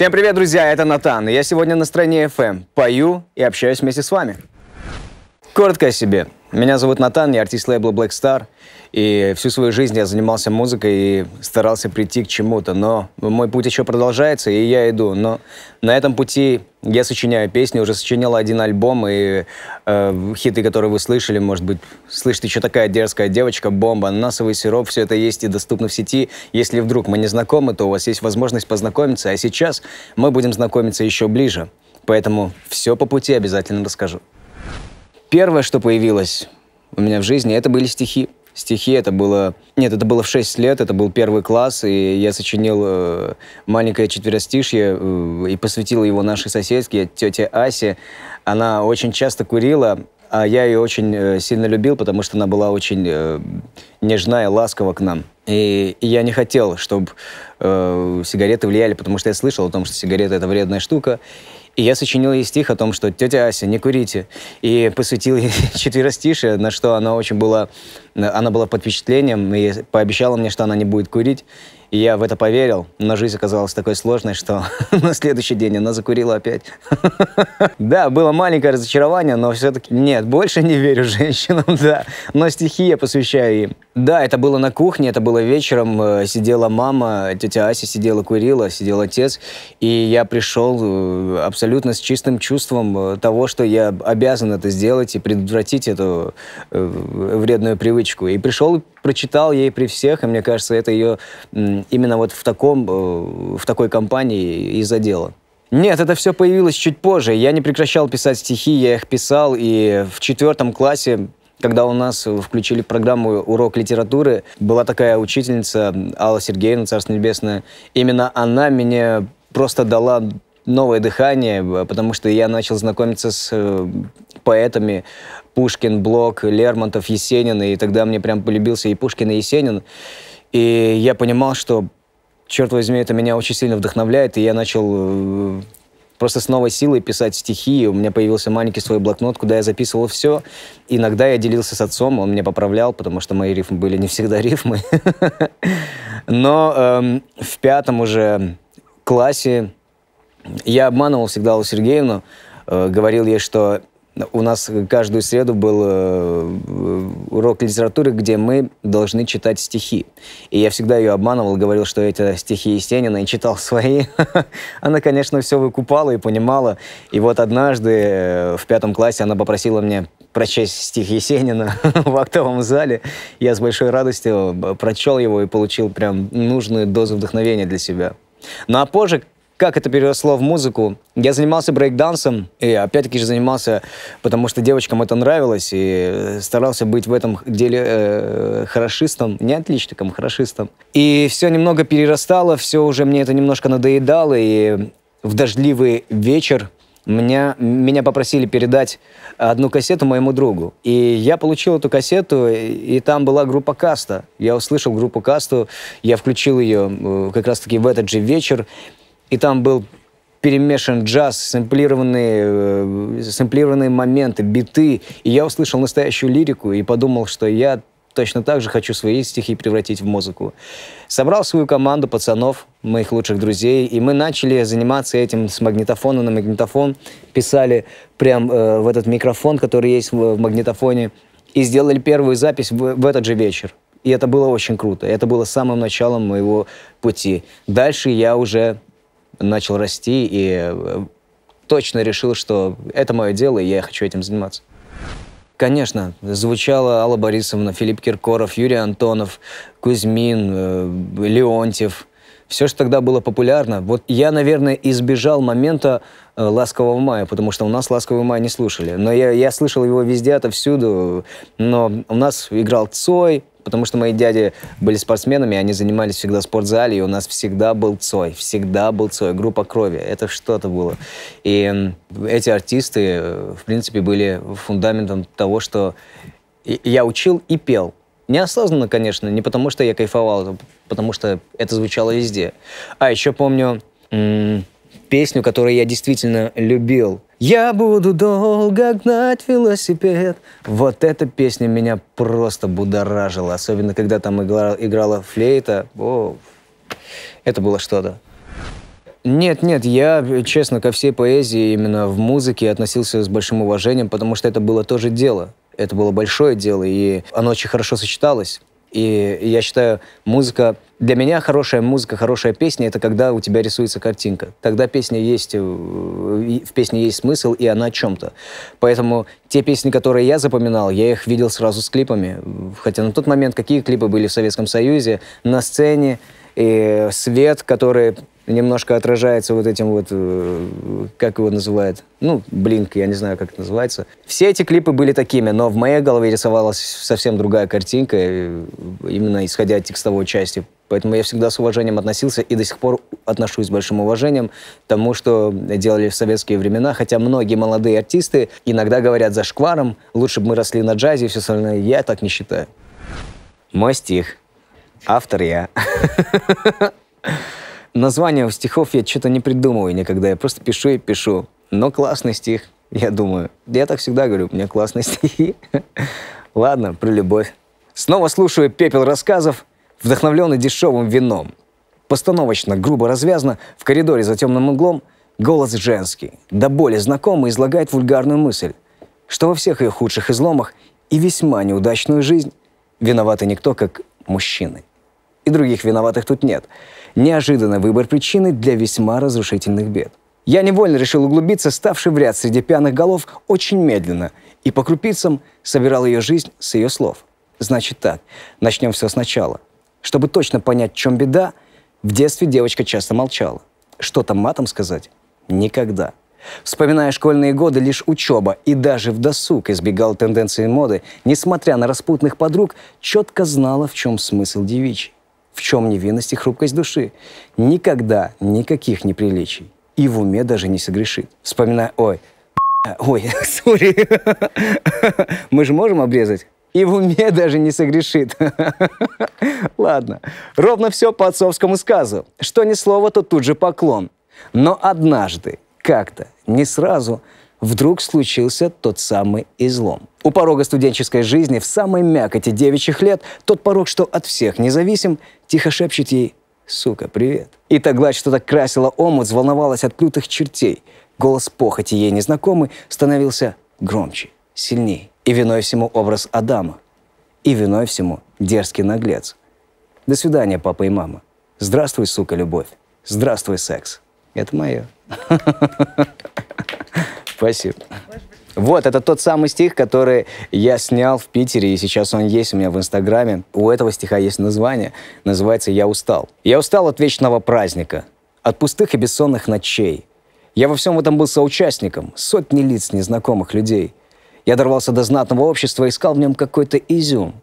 Всем привет, друзья, это Натан, и я сегодня на стране FM. Пою и общаюсь вместе с вами. Коротко о себе. Меня зовут Натан, я артист лейбла Black Star, и всю свою жизнь я занимался музыкой и старался прийти к чему-то, но мой путь еще продолжается, и я иду, но на этом пути я сочиняю песни, уже сочинил один альбом, и э, хиты, которые вы слышали, может быть, слышите, еще такая дерзкая девочка, бомба, ананасовый сироп, все это есть и доступно в сети. Если вдруг мы не знакомы, то у вас есть возможность познакомиться, а сейчас мы будем знакомиться еще ближе, поэтому все по пути обязательно расскажу. Первое, что появилось у меня в жизни, это были стихи. Стихи это было... Нет, это было в 6 лет, это был первый класс, и я сочинил э, маленькое четверостишье э, и посвятил его нашей соседке, тете Асе. Она очень часто курила, а я ее очень э, сильно любил, потому что она была очень э, нежна ласкова к нам. И, и я не хотел, чтобы э, сигареты влияли, потому что я слышал о том, что сигареты — это вредная штука. И я сочинил ей стих о том, что «Тетя Ася, не курите». И посвятил ей четверостишее, на что она очень была... Она была под впечатлением и пообещала мне, что она не будет курить. И я в это поверил, но жизнь оказалась такой сложной, что на следующий день она закурила опять. да, было маленькое разочарование, но все-таки нет, больше не верю женщинам, да. Но стихи я посвящаю им. Да, это было на кухне, это было вечером. Э, сидела мама, тетя Ася сидела, курила, сидел отец. И я пришел э, абсолютно с чистым чувством э, того, что я обязан это сделать и предотвратить эту вредную привычку. И пришел, прочитал ей при всех, и мне кажется, это ее именно вот в, таком, в такой компании и задело. Нет, это все появилось чуть позже. Я не прекращал писать стихи, я их писал, и в четвертом классе когда у нас включили программу «Урок литературы», была такая учительница Алла Сергеевна, Царство Небесное. Именно она мне просто дала новое дыхание, потому что я начал знакомиться с э, поэтами Пушкин, Блок, Лермонтов, Есенин, и тогда мне прям полюбился и Пушкин, и Есенин. И я понимал, что, черт возьми, это меня очень сильно вдохновляет, и я начал э, просто с новой силой писать стихи. У меня появился маленький свой блокнот, куда я записывал все. Иногда я делился с отцом, он меня поправлял, потому что мои рифмы были не всегда рифмы. Но эм, в пятом уже классе я обманывал всегда Аллу Сергеевну, э, говорил ей, что у нас каждую среду был э, урок литературы, где мы должны читать стихи. И я всегда ее обманывал, говорил, что эти стихи Есенина, и читал свои. Она, конечно, все выкупала и понимала. И вот однажды э, в пятом классе она попросила меня прочесть стих Есенина в актовом зале. Я с большой радостью э, прочел его и получил прям нужную дозу вдохновения для себя. Ну а позже, как это переросло в музыку? Я занимался брейкдансом, и опять-таки же занимался, потому что девочкам это нравилось, и старался быть в этом деле э, хорошистом, не отличником, хорошистом. И все немного перерастало, все уже мне это немножко надоедало, и в дождливый вечер меня, меня попросили передать одну кассету моему другу. И я получил эту кассету, и там была группа Каста. Я услышал группу Касту, я включил ее э, как раз-таки в этот же вечер и там был перемешан джаз, сэмплированные, э, сэмплированные моменты, биты. И я услышал настоящую лирику и подумал, что я точно так же хочу свои стихи превратить в музыку. Собрал свою команду пацанов, моих лучших друзей, и мы начали заниматься этим с магнитофона на магнитофон. Писали прям э, в этот микрофон, который есть в, в магнитофоне, и сделали первую запись в, в этот же вечер. И это было очень круто. Это было самым началом моего пути. Дальше я уже начал расти и э, точно решил, что это мое дело, и я хочу этим заниматься. Конечно, звучала Алла Борисовна, Филипп Киркоров, Юрий Антонов, Кузьмин, э, Леонтьев. Все, что тогда было популярно. Вот я, наверное, избежал момента э, «Ласкового мая», потому что у нас «Ласковый май» не слушали. Но я, я слышал его везде, отовсюду. Но у нас играл Цой, Потому что мои дяди были спортсменами, они занимались всегда в спортзале, и у нас всегда был Цой, всегда был Цой, группа крови, это что-то было. И эти артисты, э, в принципе, были фундаментом того, что я учил и пел. Неосознанно, конечно, не потому что я кайфовал, а потому что это звучало везде. А еще помню, песню, которую я действительно любил. «Я буду долго гнать велосипед». Вот эта песня меня просто будоражила, особенно когда там игла, играла флейта. О, это было что-то. Нет, нет, я, честно, ко всей поэзии именно в музыке относился с большим уважением, потому что это было тоже дело. Это было большое дело, и оно очень хорошо сочеталось. И я считаю, музыка для меня хорошая музыка, хорошая песня — это когда у тебя рисуется картинка. Тогда песня есть, э, в песне есть смысл, и она о чем-то. Поэтому те песни, которые я запоминал, я их видел сразу с клипами. Хотя на тот момент какие клипы были в Советском Союзе? На сцене, и э, свет, который немножко отражается вот этим вот, э, как его называют, ну, блинк, я не знаю, как это называется. Все эти клипы были такими, но в моей голове рисовалась совсем другая картинка, э, именно исходя от текстовой части. Поэтому я всегда с уважением относился и до сих пор отношусь с большим уважением тому, что делали в советские времена. Хотя многие молодые артисты иногда говорят за шкваром, лучше бы мы росли на джазе и все остальное. Я так не считаю. Мой стих. Автор я. Название стихов я что-то не придумываю никогда, я просто пишу и пишу. Но классный стих, я думаю. Я так всегда говорю, у меня классные стихи. Ладно, про любовь. Снова слушаю пепел рассказов, вдохновленный дешевым вином. Постановочно, грубо развязно, в коридоре за темным углом голос женский, до боли знакомый, излагает вульгарную мысль, что во всех ее худших изломах и весьма неудачную жизнь виноваты никто, как мужчины и других виноватых тут нет. Неожиданный выбор причины для весьма разрушительных бед. Я невольно решил углубиться, ставший в ряд среди пьяных голов очень медленно, и по крупицам собирал ее жизнь с ее слов. Значит так, начнем все сначала. Чтобы точно понять, в чем беда, в детстве девочка часто молчала. Что там матом сказать? Никогда. Вспоминая школьные годы, лишь учеба и даже в досуг избегал тенденции моды, несмотря на распутных подруг, четко знала, в чем смысл девичьей. В чем невинность и хрупкость души? Никогда никаких неприличий. И в уме даже не согрешит. Вспоминая, ой, ой, сори, мы же можем обрезать? И в уме даже не согрешит. Ладно. Ровно все по отцовскому сказу. Что ни слово, то тут же поклон. Но однажды, как-то, не сразу, вдруг случился тот самый излом. У порога студенческой жизни в самой мякоти девичьих лет, тот порог, что от всех независим, Тихо шепчет ей «Сука, привет». И та гладь, что то красила омут, взволновалась от плютых чертей. Голос похоти ей незнакомый становился громче, сильней. И виной всему образ Адама. И виной всему дерзкий наглец. До свидания, папа и мама. Здравствуй, сука, любовь. Здравствуй, секс. Это мое. Спасибо. Вот, это тот самый стих, который я снял в Питере, и сейчас он есть у меня в Инстаграме. У этого стиха есть название. Называется «Я устал». «Я устал от вечного праздника, от пустых и бессонных ночей. Я во всем этом был соучастником, сотни лиц незнакомых людей. Я дорвался до знатного общества, искал в нем какой-то изюм.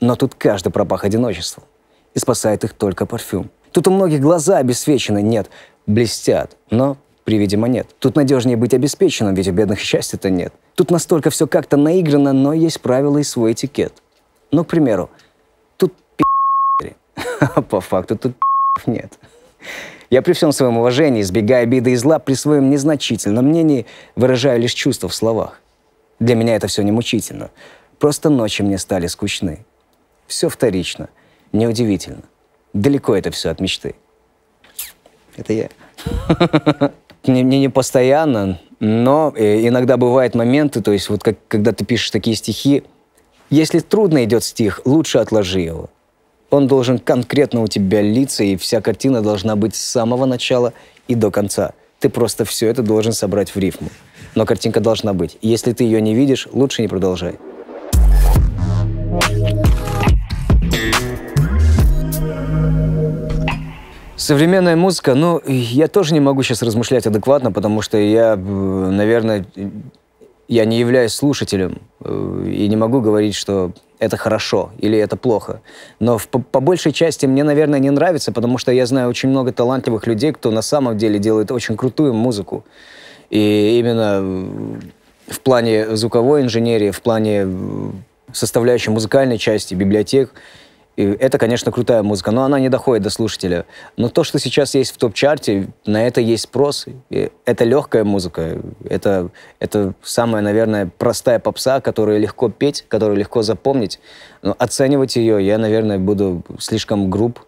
Но тут каждый пропах одиночества и спасает их только парфюм. Тут у многих глаза обесвечены, нет, блестят, но при виде монет. Тут надежнее быть обеспеченным, ведь у бедных счастья-то нет. Тут настолько все как-то наиграно, но есть правила и свой этикет. Ну, к примеру, тут пи***ли. По факту тут нет. Я при всем своем уважении, избегая обиды и зла, при своем незначительном мнении выражаю лишь чувства в словах. Для меня это все не мучительно. Просто ночи мне стали скучны. Все вторично, неудивительно. Далеко это все от мечты. Это я. не, не, не постоянно, но э, иногда бывают моменты, то есть вот как, когда ты пишешь такие стихи, если трудно идет стих, лучше отложи его. Он должен конкретно у тебя литься, и вся картина должна быть с самого начала и до конца. Ты просто все это должен собрать в рифму. Но картинка должна быть. Если ты ее не видишь, лучше не продолжай. Современная музыка, ну, я тоже не могу сейчас размышлять адекватно, потому что я, э, наверное, я не являюсь слушателем э, и не могу говорить, что это хорошо или это плохо. Но в, по, по большей части мне, наверное, не нравится, потому что я знаю очень много талантливых людей, кто на самом деле делает очень крутую музыку. И именно э, в плане звуковой инженерии, в плане составляющей музыкальной части библиотек – и это, конечно, крутая музыка, но она не доходит до слушателя. Но то, что сейчас есть в топ-чарте, на это есть спрос. И это легкая музыка. Это, это самая, наверное, простая попса, которую легко петь, которую легко запомнить. Но оценивать ее я, наверное, буду слишком груб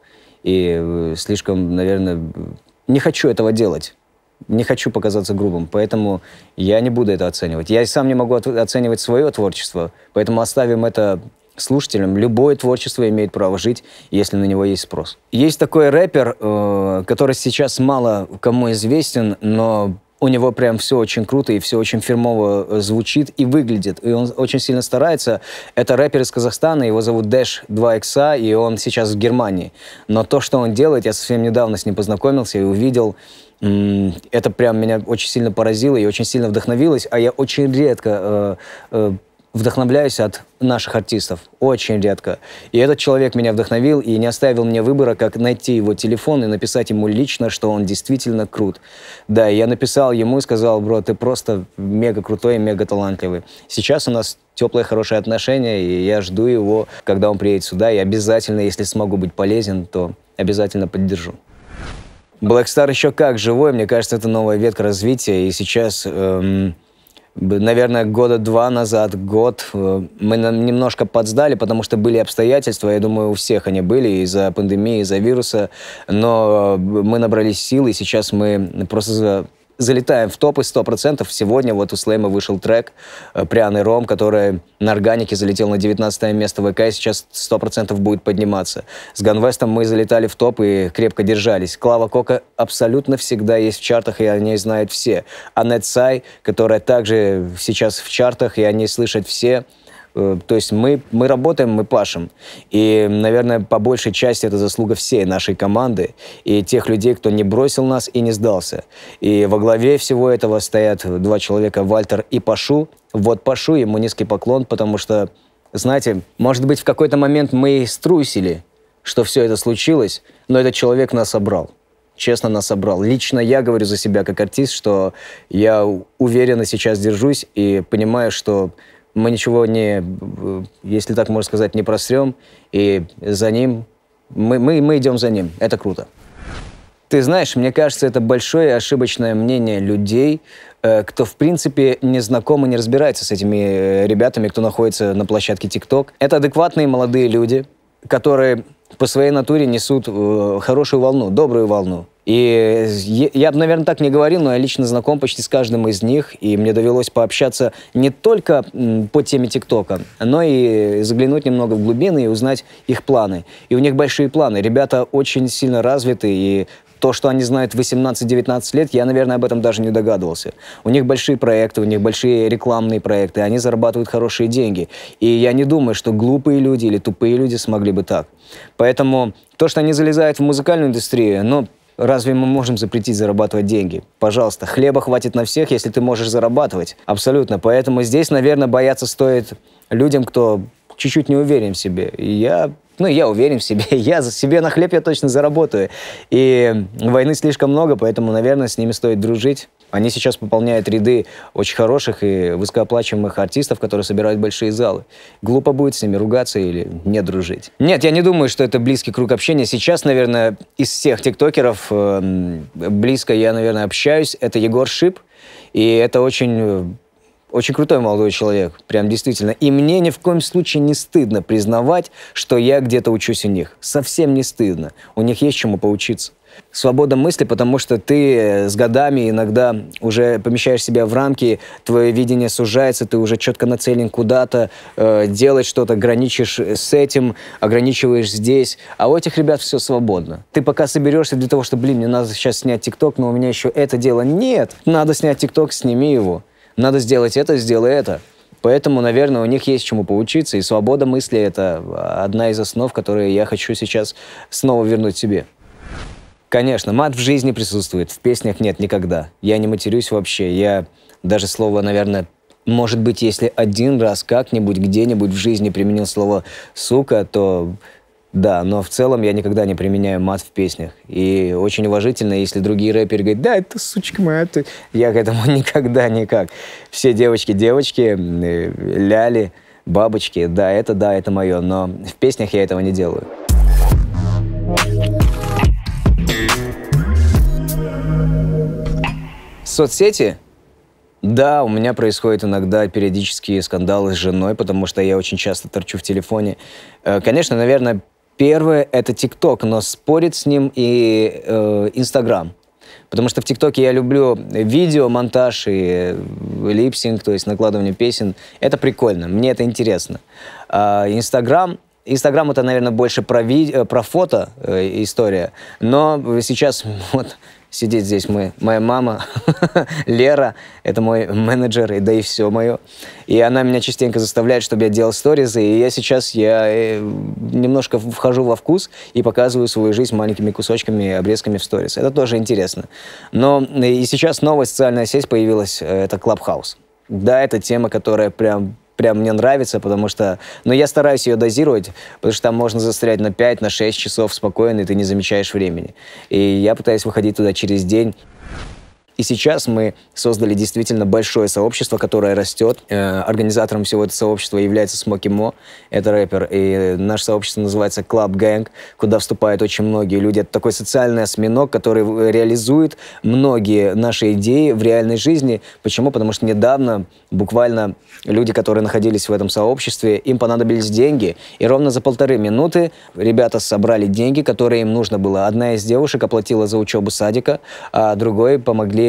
и э, слишком, наверное, не хочу этого делать не хочу показаться грубым, поэтому я не буду это оценивать. Я сам не могу оценивать свое творчество, поэтому оставим это слушателям, любое творчество имеет право жить, если на него есть спрос. Есть такой рэпер, э, который сейчас мало кому известен, но у него прям все очень круто и все очень фирмово э, звучит и выглядит. И он очень сильно старается. Это рэпер из Казахстана, его зовут Dash 2X, и он сейчас в Германии. Но то, что он делает, я совсем недавно с ним познакомился и увидел, это прям меня очень сильно поразило и очень сильно вдохновилось. А я очень редко э, э, вдохновляюсь от наших артистов. Очень редко. И этот человек меня вдохновил и не оставил мне выбора, как найти его телефон и написать ему лично, что он действительно крут. Да, я написал ему и сказал, бро, ты просто мега крутой, и мега талантливый. Сейчас у нас теплые, хорошие отношения, и я жду его, когда он приедет сюда, и обязательно, если смогу быть полезен, то обязательно поддержу. Black Star еще как живой, мне кажется, это новая ветка развития, и сейчас эм, наверное, года два назад, год, э, мы немножко подсдали, потому что были обстоятельства, я думаю, у всех они были из-за пандемии, из-за вируса, но э, мы набрались сил, и сейчас мы просто залетаем в топы 100%. Сегодня вот у Слейма вышел трек э, «Пряный ром», который на органике залетел на 19 место ВК и сейчас 100% будет подниматься. С Ганвестом мы залетали в топ и крепко держались. Клава Кока абсолютно всегда есть в чартах, и о ней знают все. Аннет Сай, которая также сейчас в чартах, и о ней слышат все. Э, то есть мы, мы работаем, мы пашем. И, наверное, по большей части это заслуга всей нашей команды и тех людей, кто не бросил нас и не сдался. И во главе всего этого стоят два человека, Вальтер и Пашу. Вот Пашу, ему низкий поклон, потому что, знаете, может быть, в какой-то момент мы струсили, что все это случилось, но этот человек нас собрал честно нас собрал. Лично я говорю за себя как артист, что я уверенно сейчас держусь и понимаю, что мы ничего не, э, если так можно сказать, не просрем, и за ним, мы, мы, мы идем за ним, это круто. Ты знаешь, мне кажется, это большое ошибочное мнение людей, э, кто, в принципе, не знаком и не разбирается с этими э, ребятами, кто находится на площадке ТикТок. Это адекватные молодые люди, которые по своей натуре несут хорошую волну, добрую волну. И я, наверное, так не говорил, но я лично знаком почти с каждым из них, и мне довелось пообщаться не только по теме ТикТока, но и заглянуть немного в глубины и узнать их планы. И у них большие планы. Ребята очень сильно развиты, и то, что они знают 18-19 лет, я, наверное, об этом даже не догадывался. У них большие проекты, у них большие рекламные проекты, они зарабатывают хорошие деньги. И я не думаю, что глупые люди или тупые люди смогли бы так. Поэтому то, что они залезают в музыкальную индустрию, ну, Разве мы можем запретить зарабатывать деньги? Пожалуйста, хлеба хватит на всех, если ты можешь зарабатывать. Абсолютно. Поэтому здесь, наверное, бояться стоит людям, кто чуть-чуть не уверен в себе. И я ну, я уверен в себе, я за себе на хлеб я точно заработаю. И войны слишком много, поэтому, наверное, с ними стоит дружить. Они сейчас пополняют ряды очень хороших и высокооплачиваемых артистов, которые собирают большие залы. Глупо будет с ними ругаться или не дружить. Нет, я не думаю, что это близкий круг общения. Сейчас, наверное, из всех тиктокеров э, близко я, наверное, общаюсь. Это Егор Шип. И это очень э, очень крутой молодой человек, прям действительно. И мне ни в коем случае не стыдно признавать, что я где-то учусь у них. Совсем не стыдно. У них есть чему поучиться свобода мысли, потому что ты э, с годами иногда уже помещаешь себя в рамки, твое видение сужается, ты уже четко нацелен куда-то, э, делать что-то, граничишь э, с этим, ограничиваешь здесь. А у этих ребят все свободно. Ты пока соберешься для того, что, блин, мне надо сейчас снять ТикТок, но у меня еще это дело. Нет, надо снять ТикТок, сними его. Надо сделать это, сделай это. Поэтому, наверное, у них есть чему поучиться, и свобода мысли — это одна из основ, которые я хочу сейчас снова вернуть себе. Конечно, мат в жизни присутствует, в песнях нет никогда. Я не матерюсь вообще, я даже слово, наверное, может быть, если один раз как-нибудь где-нибудь в жизни применил слово «сука», то да, но в целом я никогда не применяю мат в песнях. И очень уважительно, если другие рэперы говорят, да, это сучка моя, ты... я к этому никогда никак. Все девочки-девочки, э, ляли, бабочки, да, это да, это мое, но в песнях я этого не делаю. Соцсети? Да, у меня происходят иногда периодические скандалы с женой, потому что я очень часто торчу в телефоне. Э, конечно, наверное, первое — это ТикТок, но спорит с ним и э, Инстаграм. Э, Потому что в ТикТоке я люблю видео, монтаж и э, липсинг, то есть накладывание песен. Это прикольно, мне это интересно. А Инстаграм, Инстаграм это, наверное, больше про, ви... про фото э, история, но сейчас вот Сидеть здесь мы, моя мама, Лера, это мой менеджер, и да и все мое. И она меня частенько заставляет, чтобы я делал сторизы, и я сейчас я э, немножко вхожу во вкус и показываю свою жизнь маленькими кусочками обрезками в сторис. Это тоже интересно. Но э, и сейчас новая социальная сеть появилась, э, это Clubhouse. Да, это тема, которая прям прям мне нравится, потому что... Но ну, я стараюсь ее дозировать, потому что там можно застрять на 5-6 на часов спокойно, и ты не замечаешь времени. И я пытаюсь выходить туда через день. И сейчас мы создали действительно большое сообщество, которое растет. Э, организатором всего этого сообщества является Смоки Мо, это рэпер. И наше сообщество называется Club Gang, куда вступают очень многие люди. Это такой социальный осьминог, который реализует многие наши идеи в реальной жизни. Почему? Потому что недавно буквально люди, которые находились в этом сообществе, им понадобились деньги. И ровно за полторы минуты ребята собрали деньги, которые им нужно было. Одна из девушек оплатила за учебу садика, а другой помогли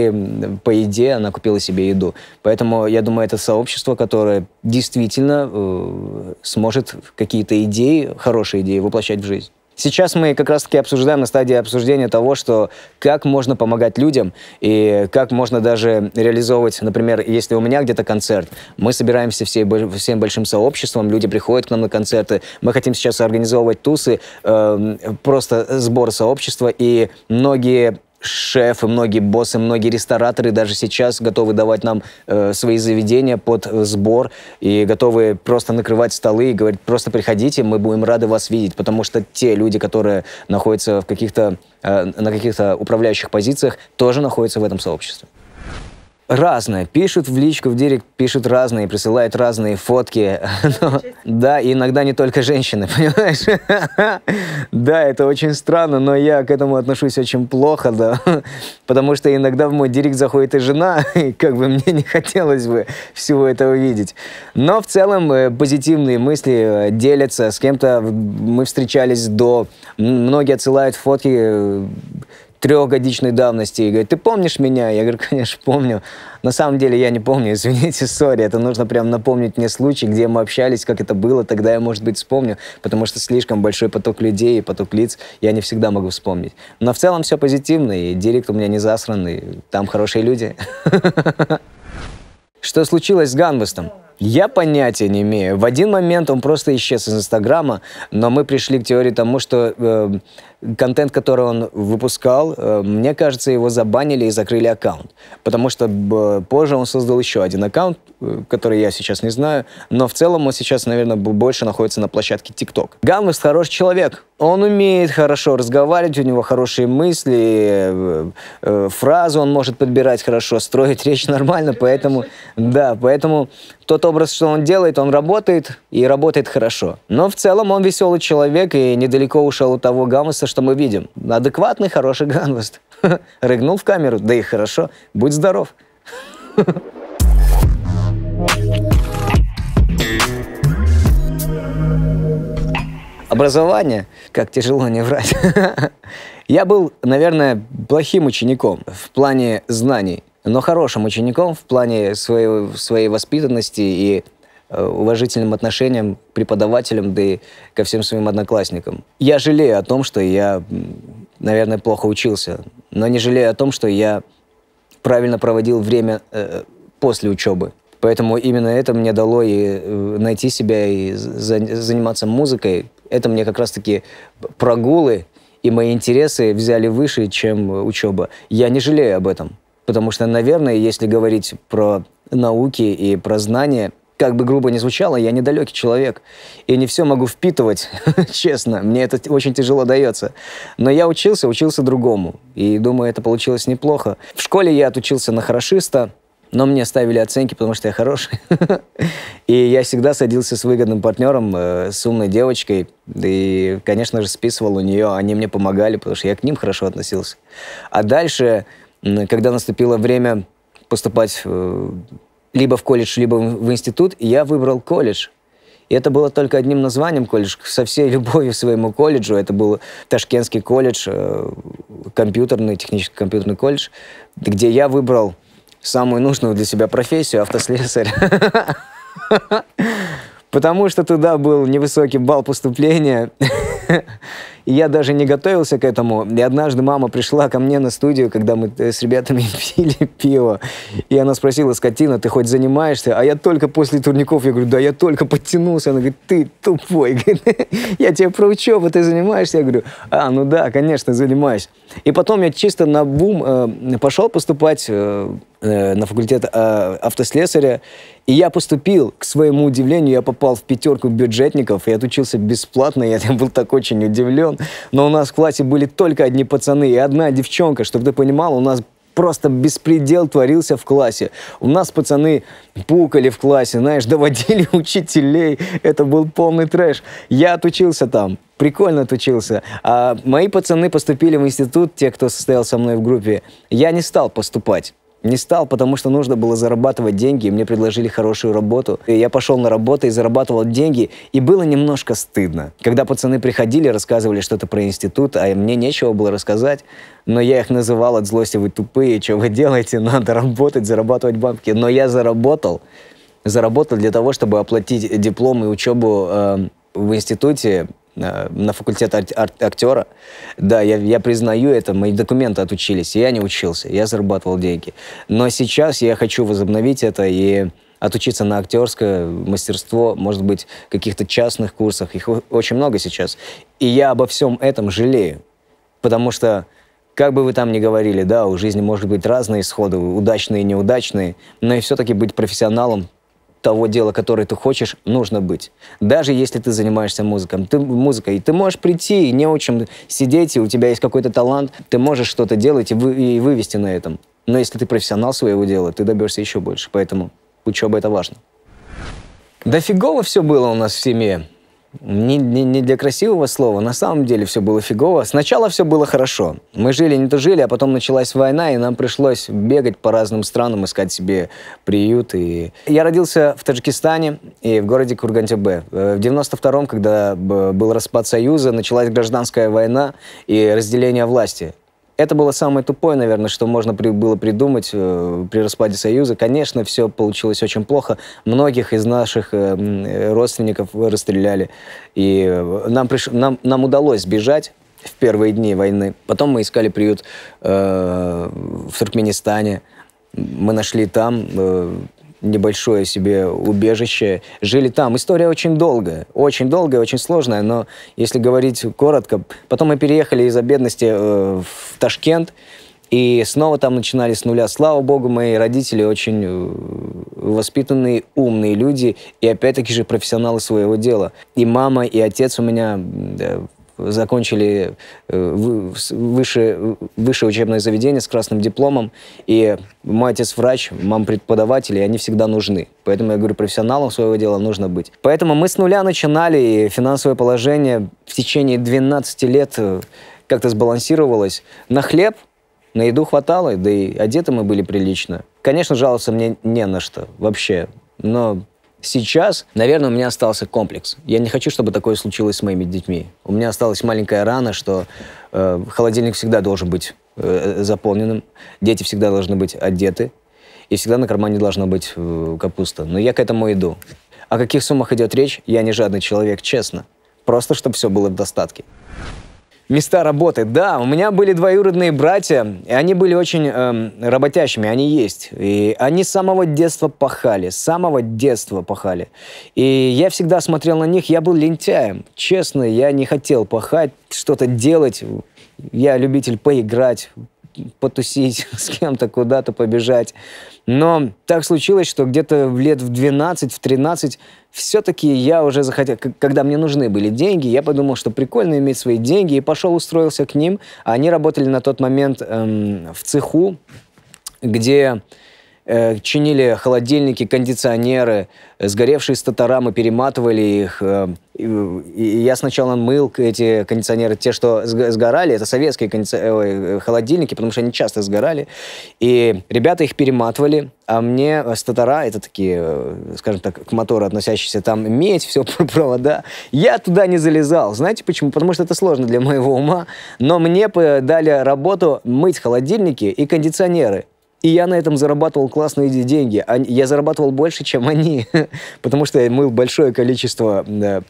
по еде она купила себе еду. Поэтому я думаю, это сообщество, которое действительно э, сможет какие-то идеи, хорошие идеи воплощать в жизнь. Сейчас мы как раз-таки обсуждаем на стадии обсуждения того, что как можно помогать людям и как можно даже реализовывать, например, если у меня где-то концерт, мы собираемся всей, всем большим сообществом, люди приходят к нам на концерты, мы хотим сейчас организовывать тусы, э, просто сбор сообщества, и многие шефы, многие боссы, многие рестораторы даже сейчас готовы давать нам э, свои заведения под э, сбор и готовы просто накрывать столы и говорить, просто приходите, мы будем рады вас видеть, потому что те люди, которые находятся в каких-то, э, на каких-то управляющих позициях, тоже находятся в этом сообществе разное. Пишут в личку, в директ, пишут разные, присылают разные фотки. Ну, но, да, и иногда не только женщины, понимаешь? Да, это очень странно, но я к этому отношусь очень плохо, да. Потому что иногда в мой директ заходит и жена, и как бы мне не хотелось бы всего этого видеть. Но в целом э, позитивные мысли э, делятся. С кем-то мы встречались до... Многие отсылают фотки э, трехгодичной давности и говорит, ты помнишь меня? Я говорю, конечно, помню. На самом деле я не помню, извините, сори, это нужно прям напомнить мне случай, где мы общались, как это было, тогда я, может быть, вспомню, потому что слишком большой поток людей и поток лиц, я не всегда могу вспомнить. Но в целом все позитивно, и директ у меня не засран, там хорошие люди. Что случилось с Ганвестом? Я понятия не имею. В один момент он просто исчез из Инстаграма, но мы пришли к теории тому, что э, контент, который он выпускал, э, мне кажется, его забанили и закрыли аккаунт. Потому что позже он создал еще один аккаунт, э, который я сейчас не знаю, но в целом он сейчас, наверное, больше находится на площадке TikTok. Ганвест хороший человек, он умеет хорошо разговаривать, у него хорошие мысли, э, э, фразу он может подбирать хорошо, строить речь нормально, поэтому, да, поэтому тот образ, что он делает, он работает и работает хорошо. Но в целом он веселый человек и недалеко ушел от того Гаммаса, что мы видим. Адекватный, хороший Гаммас. Рыгнул в камеру, да и хорошо, будь здоров. образование, как тяжело не врать. Я был, наверное, плохим учеником в плане знаний, но хорошим учеником в плане своей, своей воспитанности и э, уважительным отношением к преподавателям, да и ко всем своим одноклассникам. Я жалею о том, что я, наверное, плохо учился, но не жалею о том, что я правильно проводил время э, после учебы. Поэтому именно это мне дало и э, найти себя, и за, заниматься музыкой, это мне как раз-таки прогулы и мои интересы взяли выше, чем э, учеба. Я не жалею об этом, потому что, наверное, если говорить про науки и про знания, как бы грубо ни звучало, я недалекий человек. И не все могу впитывать, честно. Мне это очень тяжело дается. Но я учился, учился другому. И думаю, это получилось неплохо. В школе я отучился на хорошиста, но мне ставили оценки, потому что я хороший. И я всегда садился с выгодным партнером, э, с умной девочкой. И, конечно же, списывал у нее. Они мне помогали, потому что я к ним хорошо относился. А дальше, когда наступило время поступать либо в колледж, либо в институт, я выбрал колледж. И это было только одним названием колледж, со всей любовью к своему колледжу. Это был Ташкентский колледж, э, компьютерный, технический компьютерный колледж, где я выбрал самую нужную для себя профессию автослесарь. Потому что туда был невысокий бал поступления. И я даже не готовился к этому. И однажды мама пришла ко мне на студию, когда мы э, с ребятами пили пиво. И она спросила, скотина, ты хоть занимаешься? А я только после турников, я говорю, да я только подтянулся. Она говорит, ты тупой. Я тебя про учебу, ты занимаешься? Я говорю, а, ну да, конечно, занимаюсь. И потом я чисто на бум э, пошел поступать э, на факультет автослесаря. И я поступил, к своему удивлению, я попал в пятерку бюджетников, я отучился бесплатно, я был так очень удивлен. Но у нас в классе были только одни пацаны и одна девчонка, чтобы ты понимал, у нас просто беспредел творился в классе. У нас пацаны пукали в классе, знаешь, доводили учителей. Это был полный трэш. Я отучился там, прикольно отучился. А мои пацаны поступили в институт, те, кто состоял со мной в группе. Я не стал поступать. Не стал, потому что нужно было зарабатывать деньги, и мне предложили хорошую работу. И я пошел на работу и зарабатывал деньги, и было немножко стыдно. Когда пацаны приходили, рассказывали что-то про институт, а мне нечего было рассказать, но я их называл от злости, вы тупые, что вы делаете, надо работать, зарабатывать бабки. Но я заработал, заработал для того, чтобы оплатить диплом и учебу э, в институте Э, на факультет ар- актера. Да, я, я признаю это, мои документы отучились, я не учился, я зарабатывал деньги. Но сейчас я хочу возобновить это и отучиться на актерское мастерство, может быть, каких-то частных курсах. Их очень много сейчас. И я обо всем этом жалею. Потому что, как бы вы там ни говорили, да, у жизни может быть разные исходы, удачные и неудачные, но и все-таки быть профессионалом того дела, которое ты хочешь, нужно быть. Даже если ты занимаешься музыком, ты, музыкой, ты можешь прийти, и не очень сидеть, и у тебя есть какой-то талант, ты можешь что-то делать и, вы, и вывести на этом. Но если ты профессионал своего дела, ты добьешься еще больше. Поэтому учеба — это важно. Да фигово все было у нас в семье не, не, не для красивого слова, на самом деле все было фигово. Сначала все было хорошо. Мы жили, не то жили, а потом началась война, и нам пришлось бегать по разным странам, искать себе приют. И... Я родился в Таджикистане и в городе Кургантебе. Э, в 92-м, когда был распад Союза, началась гражданская война и разделение власти это было самое тупое, наверное, что можно при, было придумать э, при распаде Союза. Конечно, все получилось очень плохо. Многих из наших э, э родственников расстреляли. И э, нам, приш... нам, нам удалось сбежать в первые дни войны. Потом мы искали приют э, в Туркменистане. Мы нашли там э, небольшое себе убежище, жили там. История очень долгая, очень долгая, очень сложная, но если говорить коротко, потом мы переехали из-за бедности э, в Ташкент, и снова там начинали с нуля. Слава богу, мои родители очень э, воспитанные, умные люди и опять-таки же профессионалы своего дела. И мама, и отец у меня закончили э, высшее, высшее учебное заведение с красным дипломом, и мой отец врач, мам преподаватель, и они всегда нужны. Поэтому я говорю, профессионалом своего дела нужно быть. Поэтому мы с нуля начинали, и финансовое положение в течение 12 лет э, как-то сбалансировалось. На хлеб, на еду хватало, да и одеты мы были прилично. Конечно, жаловаться мне не на что вообще, но Сейчас, наверное, у меня остался комплекс. Я не хочу, чтобы такое случилось с моими детьми. У меня осталась маленькая рана, что э, холодильник всегда должен быть э, заполненным, дети всегда должны быть одеты, и всегда на кармане должна быть э, капуста. Но я к этому иду. О каких суммах идет речь, я не жадный человек, честно. Просто, чтобы все было в достатке места работы. Да, у меня были двоюродные братья, и они были очень эм, работящими, они есть. И они с самого детства пахали, с самого детства пахали. И я всегда смотрел на них, я был лентяем. Честно, я не хотел пахать, что-то делать. Я любитель поиграть, потусить с кем-то, куда-то побежать. Но так случилось, что где-то в лет в 12, в 13 все-таки я уже захотел, когда мне нужны были деньги, я подумал, что прикольно иметь свои деньги, и пошел, устроился к ним. Они работали на тот момент эм, в цеху, где Э, чинили холодильники, кондиционеры, э, сгоревшие статорамы, перематывали их. Э, и я сначала мыл эти кондиционеры, те, что сгорали, это советские кондици... холодильники, потому что они часто сгорали. И ребята их перематывали, а мне статора, это такие, скажем так, к мотору относящиеся, там медь, все провода, я туда не залезал. Знаете почему? Потому что это сложно для моего ума. Но мне дали работу мыть холодильники и кондиционеры. И я на этом зарабатывал классные деньги. Я зарабатывал больше, чем они, потому что я мыл большое количество э,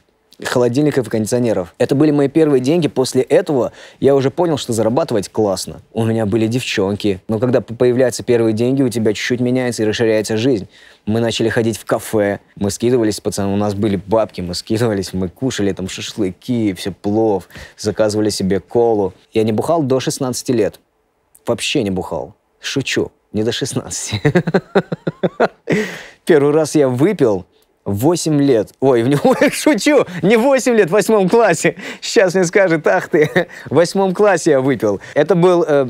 холодильников и кондиционеров. Это были мои первые деньги. После этого я уже понял, что зарабатывать классно. У меня были девчонки. Но когда появляются первые деньги, у тебя чуть-чуть меняется и расширяется жизнь. Мы начали ходить в кафе, мы скидывались, пацаны, у нас были бабки, мы скидывались, мы кушали там шашлыки, все плов, заказывали себе колу. Я не бухал до 16 лет. Вообще не бухал. Шучу не до 16. Первый раз я выпил 8 лет. Ой, в него шучу, не 8 лет, в восьмом классе. Сейчас мне скажет, ах ты, в восьмом классе я выпил. Это был э,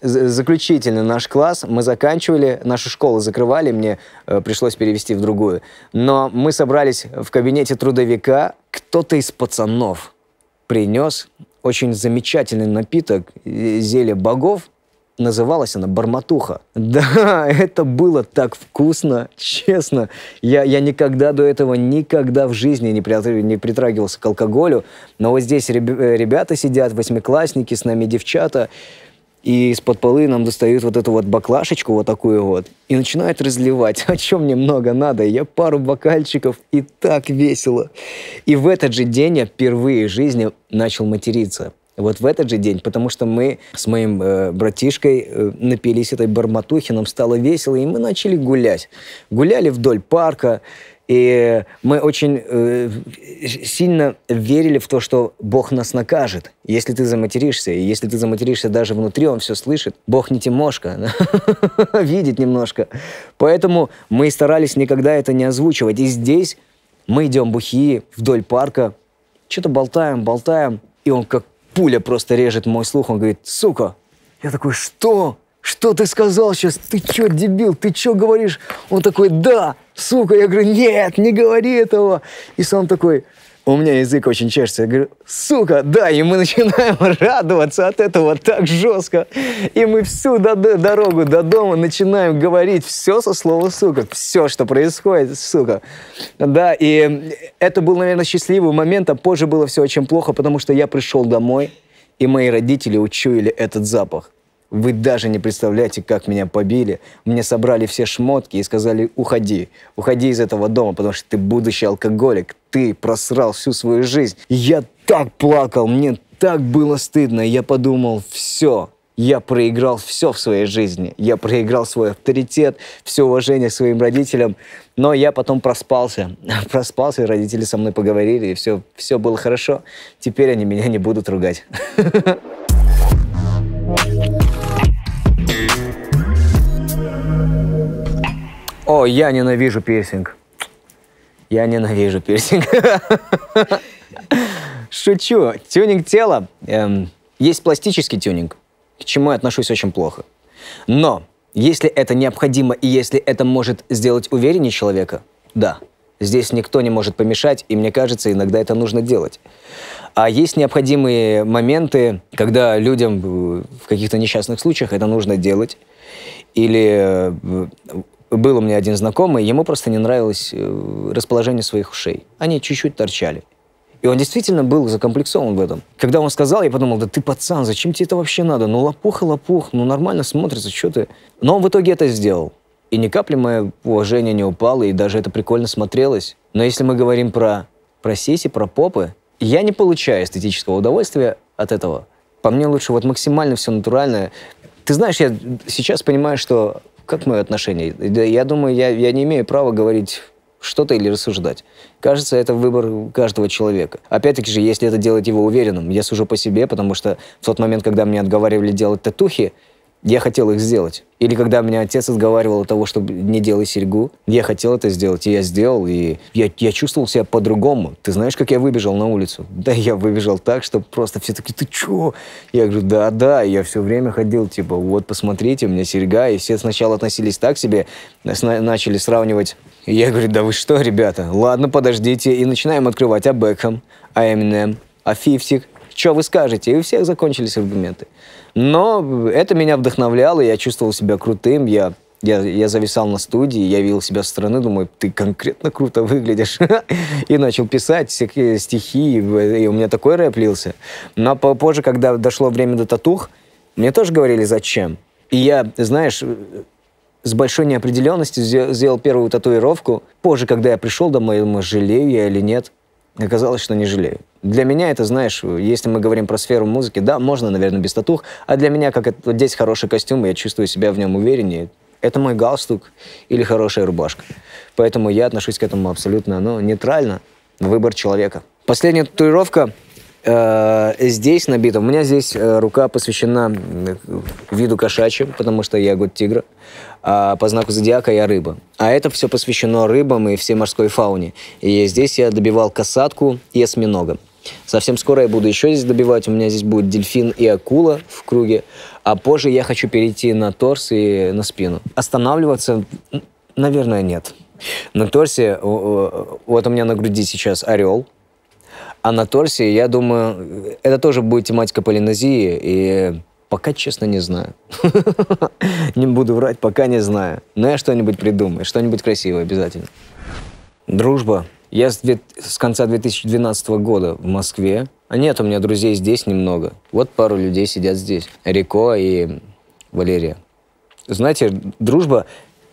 заключительный наш класс, мы заканчивали, нашу школу закрывали, мне э, пришлось перевести в другую. Но мы собрались в кабинете трудовика, кто-то из пацанов принес очень замечательный напиток, э, зелье богов, Называлась она «Барматуха». Да, это было так вкусно, честно. Я, я никогда до этого, никогда в жизни не, при, не притрагивался к алкоголю. Но вот здесь реб, э, ребята сидят, восьмиклассники, с нами девчата. И из-под полы нам достают вот эту вот баклашечку, вот такую вот, и начинают разливать. О чем мне много надо? Я пару бокальчиков, и так весело. И в этот же день я впервые в жизни начал материться вот в этот же день, потому что мы с моим э, братишкой э, напились этой барматухи, нам стало весело, и мы начали гулять. Гуляли вдоль парка, и мы очень э, сильно верили в то, что Бог нас накажет, если ты заматеришься. И если ты заматеришься даже внутри, Он все слышит. Бог не Тимошка, видит немножко. Поэтому мы старались никогда это не озвучивать. И здесь мы идем бухие вдоль парка, что-то болтаем, болтаем, и он как пуля просто режет мой слух. Он говорит, сука. Я такой, что? Что ты сказал сейчас? Ты чё, дебил? Ты чё говоришь? Он такой, да, сука. Я говорю, нет, не говори этого. И сам такой, у меня язык очень чешется. Я говорю, сука, да, и мы начинаем радоваться от этого так жестко. И мы всю до дорогу до дома начинаем говорить все со слова сука, все, что происходит, сука. Да, и это был, наверное, счастливый момент, а позже было все очень плохо, потому что я пришел домой, и мои родители учуяли этот запах. Вы даже не представляете, как меня побили. Мне собрали все шмотки и сказали, уходи, уходи из этого дома, потому что ты будущий алкоголик, ты просрал всю свою жизнь. Я так плакал, мне так было стыдно. Я подумал, все, я проиграл все в своей жизни. Я проиграл свой авторитет, все уважение к своим родителям. Но я потом проспался. Проспался, родители со мной поговорили, и все, все было хорошо. Теперь они меня не будут ругать. О, я ненавижу пирсинг. Я ненавижу пирсинг. Шучу. Тюнинг тела. Эм, есть пластический тюнинг, к чему я отношусь очень плохо. Но если это необходимо и если это может сделать увереннее человека, да, здесь никто не может помешать, и мне кажется, иногда это нужно делать. А есть необходимые моменты, когда людям э, в каких-то несчастных случаях это нужно делать. Или э, был у меня один знакомый, ему просто не нравилось э, расположение своих ушей. Они чуть-чуть торчали. И он действительно был закомплексован в этом. Когда он сказал, я подумал, да ты пацан, зачем тебе это вообще надо? Ну лопух и лопух, ну нормально смотрится, что ты... Но он в итоге это сделал. И ни капли мое уважение не упало, и даже это прикольно смотрелось. Но если мы говорим про, про сиси, про попы, я не получаю эстетического удовольствия от этого. По мне лучше вот максимально все натуральное. Ты знаешь, я сейчас понимаю, что как мое отношение? Я думаю, я, я не имею права говорить что-то или рассуждать. Кажется, это выбор каждого человека. Опять-таки же, если это делать его уверенным, я сужу по себе, потому что в тот момент, когда мне отговаривали делать татухи, я хотел их сделать. Или когда меня отец отговаривал от того, чтобы не делай серьгу, я хотел это сделать, и я сделал, и я, я чувствовал себя по-другому. Ты знаешь, как я выбежал на улицу? Да, я выбежал так, что просто все такие, ты чё? Я говорю, да-да, я все время ходил, типа, вот, посмотрите, у меня серьга, и все сначала относились так себе, начали сравнивать. И я говорю, да вы что, ребята, ладно, подождите, и начинаем открывать а Бекхэм, а Эминем, а Фифтик, что вы скажете? И у всех закончились аргументы. Но это меня вдохновляло, я чувствовал себя крутым, я я, я зависал на студии, я видел себя со стороны, думаю, ты конкретно круто выглядишь. и начал писать всякие стихи, и у меня такой рэп лился. Но позже, когда дошло время до татух, мне тоже говорили, зачем. И я, знаешь, с большой неопределенностью сделал первую татуировку. Позже, когда я пришел домой, я думаю, жалею я или нет. Оказалось, что не жалею для меня это, знаешь, если мы говорим про сферу музыки, да, можно, наверное, без татух, а для меня, как это, вот здесь хороший костюм, я чувствую себя в нем увереннее, это мой галстук или хорошая рубашка. Поэтому я отношусь к этому абсолютно, ну, нейтрально, выбор человека. Последняя татуировка э, здесь набита. У меня здесь э, рука посвящена э, виду кошачьим, потому что я год тигра а по знаку зодиака я рыба. А это все посвящено рыбам и всей морской фауне. И здесь я добивал касатку и осьминога. Совсем скоро я буду еще здесь добивать. У меня здесь будет дельфин и акула в круге. А позже я хочу перейти на торс и на спину. Останавливаться, наверное, нет. На торсе, вот у меня на груди сейчас орел, а на торсе, я думаю, это тоже будет тематика полинезии, и пока, честно, не знаю. Не буду врать, пока не знаю. Но я что-нибудь придумаю, что-нибудь красивое обязательно. Дружба я с, две, с конца 2012 года в Москве. А нет, у меня друзей здесь немного. Вот пару людей сидят здесь. Рико и Валерия. Знаете, дружба,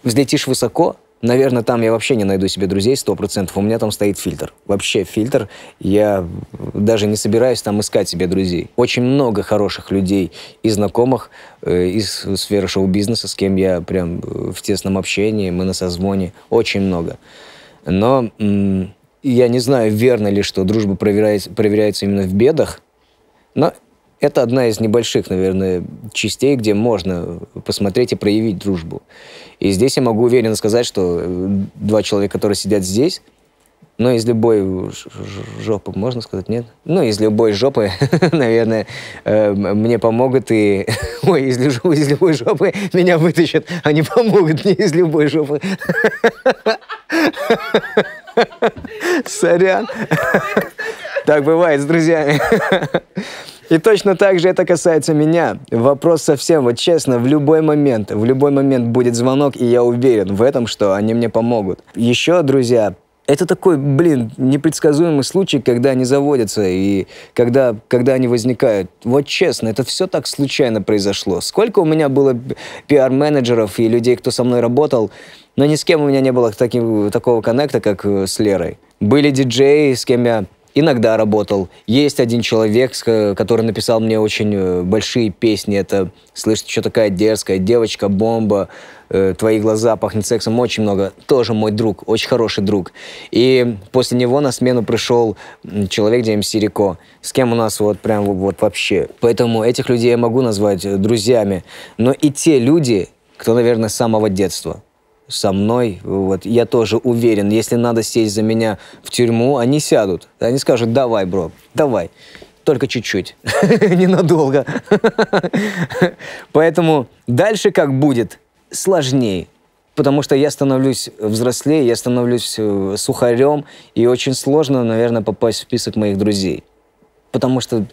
взлетишь высоко, наверное, там я вообще не найду себе друзей 100%. У меня там стоит фильтр. Вообще фильтр. Я даже не собираюсь там искать себе друзей. Очень много хороших людей и знакомых э, из сферы шоу-бизнеса, с кем я прям э, в тесном общении, мы на созвоне. Очень много. Но я не знаю, верно ли, что дружба проверяется, проверяется именно в бедах, но это одна из небольших, наверное, частей, где можно посмотреть и проявить дружбу. И здесь я могу уверенно сказать, что э, два человека, которые сидят здесь, ну, из любой жопы, можно сказать, нет? Ну, из любой жопы, наверное, эм, мне помогут и... Ой, из, из любой жопы меня вытащат. Они а помогут мне из любой жопы. Сорян. Так бывает с друзьями. И точно так же это касается меня. Вопрос совсем, вот честно, в любой момент, в любой момент будет звонок, и я уверен в этом, что они мне помогут. Еще, друзья, это такой, блин, непредсказуемый случай, когда они заводятся и когда, когда они возникают. Вот честно, это все так случайно произошло. Сколько у меня было пиар-менеджеров и людей, кто со мной работал, но ни с кем у меня не было таки, такого коннекта, как э, с Лерой. Были диджеи, с кем я иногда работал. Есть один человек, э, который написал мне очень э, большие песни. Это «Слышь, что такая дерзкая девочка-бомба», Э, «Твои глаза пахнет сексом» очень много. Тоже мой друг, очень хороший друг. И после него на смену пришел человек DMC Рико, с кем у нас вот прям вот вообще. Поэтому этих людей я могу назвать э, друзьями. Но и те люди, кто, наверное, с самого детства со мной, вот, я тоже уверен, если надо сесть за меня в тюрьму, они сядут. Они скажут, давай, бро, давай только чуть-чуть, ненадолго. Поэтому дальше как будет, сложнее. Потому что я становлюсь взрослее, я становлюсь э, сухарем, и очень сложно, наверное, попасть в список моих друзей. Потому что,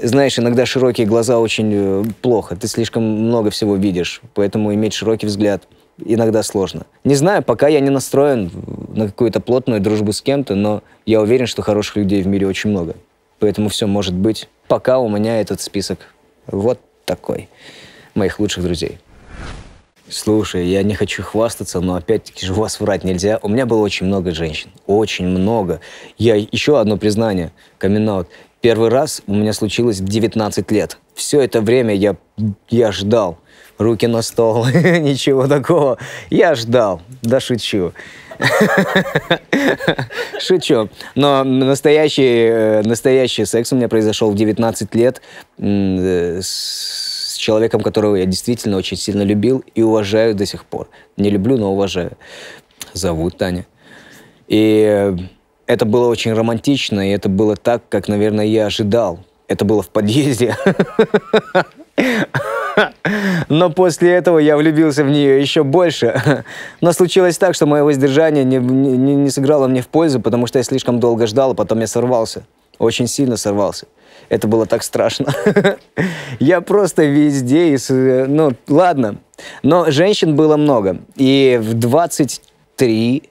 знаешь, иногда широкие глаза очень э, плохо, ты слишком много всего видишь, поэтому иметь широкий взгляд иногда сложно. Не знаю, пока я не настроен э, на какую-то плотную дружбу с кем-то, но я уверен, что хороших людей в мире очень много. Поэтому все может быть. Пока у меня этот список вот такой моих лучших друзей. Слушай, я не хочу хвастаться, но опять-таки же вас врать нельзя. У меня было очень много женщин. Очень много. Я еще одно признание, камин -аут. Первый раз у меня случилось в 19 лет. Все это время я, я ждал. Руки на стол, ничего такого. Я ждал, да шучу. Шучу. Но настоящий, э, настоящий секс у меня произошел в 19 лет э, с человеком, которого я действительно очень сильно любил и уважаю до сих пор. Не люблю, но уважаю. Зовут Таня. И э, это было очень романтично, и это было так, как, наверное, я ожидал. Это было в подъезде. Но после этого я влюбился в нее еще больше. Но случилось так, что мое воздержание не, не, не сыграло мне в пользу, потому что я слишком долго ждал, а потом я сорвался. Очень сильно сорвался. Это было так страшно. Я просто везде... Ну, ладно. Но женщин было много. И в 23